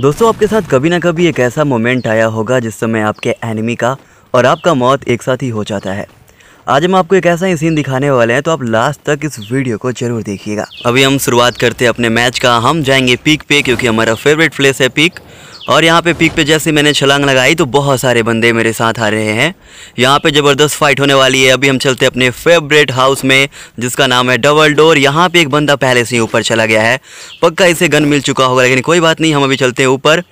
दोस्तों आपके साथ कभी ना कभी एक ऐसा मोमेंट आया होगा जिस समय आपके एनिमी का और आपका मौत एक साथ ही हो जाता है आज हम आपको एक ऐसा ही सीन दिखाने वाले हैं तो आप लास्ट तक इस वीडियो को जरूर देखिएगा अभी हम शुरुआत करते हैं अपने मैच का हम जाएंगे पीक पे क्योंकि हमारा फेवरेट प्लेस है पीक और यहाँ पे पीक पे जैसे मैंने छलांग लगाई तो बहुत सारे बंदे मेरे साथ आ रहे हैं यहाँ पे ज़बरदस्त फाइट होने वाली है अभी हम चलते हैं अपने फेवरेट हाउस में जिसका नाम है डबल डोर यहाँ पे एक बंदा पहले से ही ऊपर चला गया है पक्का इसे गन मिल चुका होगा लेकिन कोई बात नहीं हम अभी चलते हैं ऊपर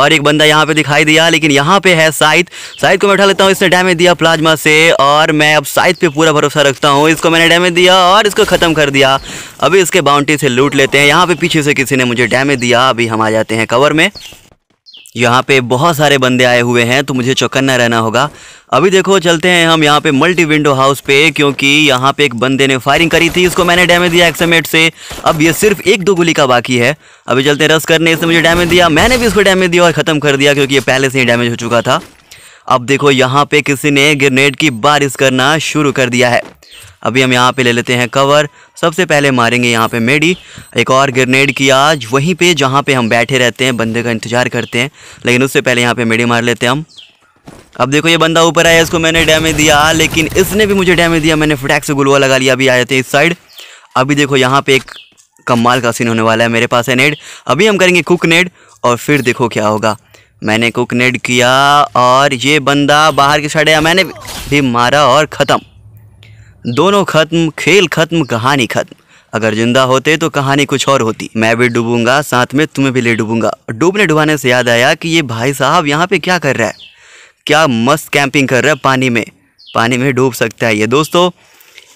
और एक बंदा यहाँ पे दिखाई दिया लेकिन यहाँ पे है साइद साइद को मैं उठा लेता हूँ इसने डैमेज दिया प्लाज्मा से और मैं अब साइद पे पूरा भरोसा रखता हूँ इसको मैंने डैमेज दिया और इसको ख़त्म कर दिया अभी इसके बाउंड्री से लूट लेते हैं यहाँ पे पीछे से किसी ने मुझे डैमेज दिया अभी हम आ जाते हैं कवर में यहाँ पे बहुत सारे बंदे आए हुए हैं तो मुझे चौकन्ना रहना होगा अभी देखो चलते हैं हम यहाँ पे मल्टी विंडो हाउस पे क्योंकि यहाँ पे एक बंदे ने फायरिंग करी थी इसको मैंने डैमेज दिया एक्समेट से अब ये सिर्फ एक दो गोली का बाकी है अभी चलते हैं रस करने इसने मुझे डैमेज दिया मैंने भी इसको डैमेज दिया और ख़त्म कर दिया क्योंकि ये पहले से ही डैमेज हो चुका था अब देखो यहाँ पे किसी ने ग्रेनेड की बारिश करना शुरू कर दिया है अभी हम यहाँ पे ले लेते हैं कवर सबसे पहले मारेंगे यहाँ पे मेडी एक और ग्रेनेड की आज वहीं पे जहाँ पे हम बैठे रहते हैं बंदे का इंतजार करते हैं लेकिन उससे पहले यहाँ पे मेडी मार लेते हैं हम अब देखो ये बंदा ऊपर आया इसको मैंने डैमेज दिया लेकिन इसने भी मुझे डैमेज दिया मैंने फटैक से गुलवा लगा लिया अभी आए थे इस साइड अभी देखो यहाँ पे एक कमाल का सीन होने वाला है मेरे पास है नेड अभी हम करेंगे कुक नेड और फिर देखो क्या होगा मैंने कुक नेड किया और ये बंदा बाहर की साइड आया मैंने भी मारा और ख़त्म दोनों खत्म खेल खत्म कहानी खत्म अगर जिंदा होते तो कहानी कुछ और होती मैं भी डूबूंगा साथ में तुम्हें भी ले डूबूंगा डूबने डुबाने से याद आया कि ये भाई साहब यहाँ पे क्या कर रहा है क्या मस्त कैंपिंग कर रहा है पानी में पानी में डूब सकता है ये दोस्तों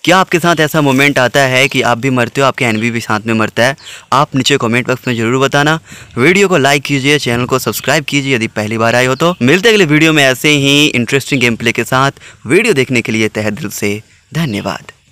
क्या आपके साथ ऐसा मोमेंट आता है कि आप भी मरते हो आपके एनबी भी साथ में मरता है आप नीचे कमेंट बॉक्स में ज़रूर बताना वीडियो को लाइक कीजिए चैनल को सब्सक्राइब कीजिए यदि पहली बार आए हो तो मिलते अगले वीडियो में ऐसे ही इंटरेस्टिंग गेम प्ले के साथ वीडियो देखने के लिए तह दिल से धन्यवाद